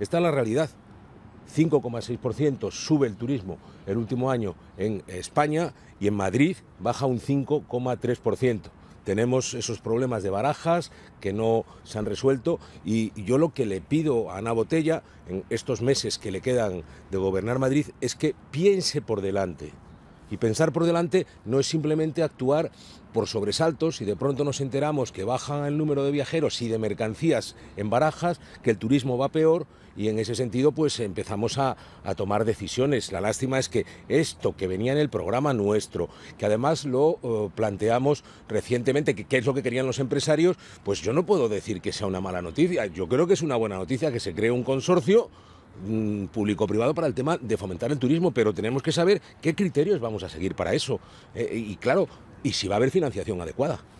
Está la realidad. 5,6% sube el turismo el último año en España y en Madrid baja un 5,3%. Tenemos esos problemas de barajas que no se han resuelto y yo lo que le pido a Ana Botella en estos meses que le quedan de gobernar Madrid es que piense por delante. Y pensar por delante no es simplemente actuar por sobresaltos y de pronto nos enteramos que bajan el número de viajeros y de mercancías en barajas, que el turismo va peor y en ese sentido pues empezamos a, tomar decisiones. La lástima es que esto que venía en el programa nuestro, que además lo eh, planteamos recientemente, que es lo que querían los empresarios, pues yo no puedo decir que sea una mala noticia. Yo creo que es una buena noticia que se cree un consorcio Mm, público-privado para el tema de fomentar el turismo, pero tenemos que saber qué criterios vamos a seguir para eso. Eh, y claro, y si va a haber financiación adecuada.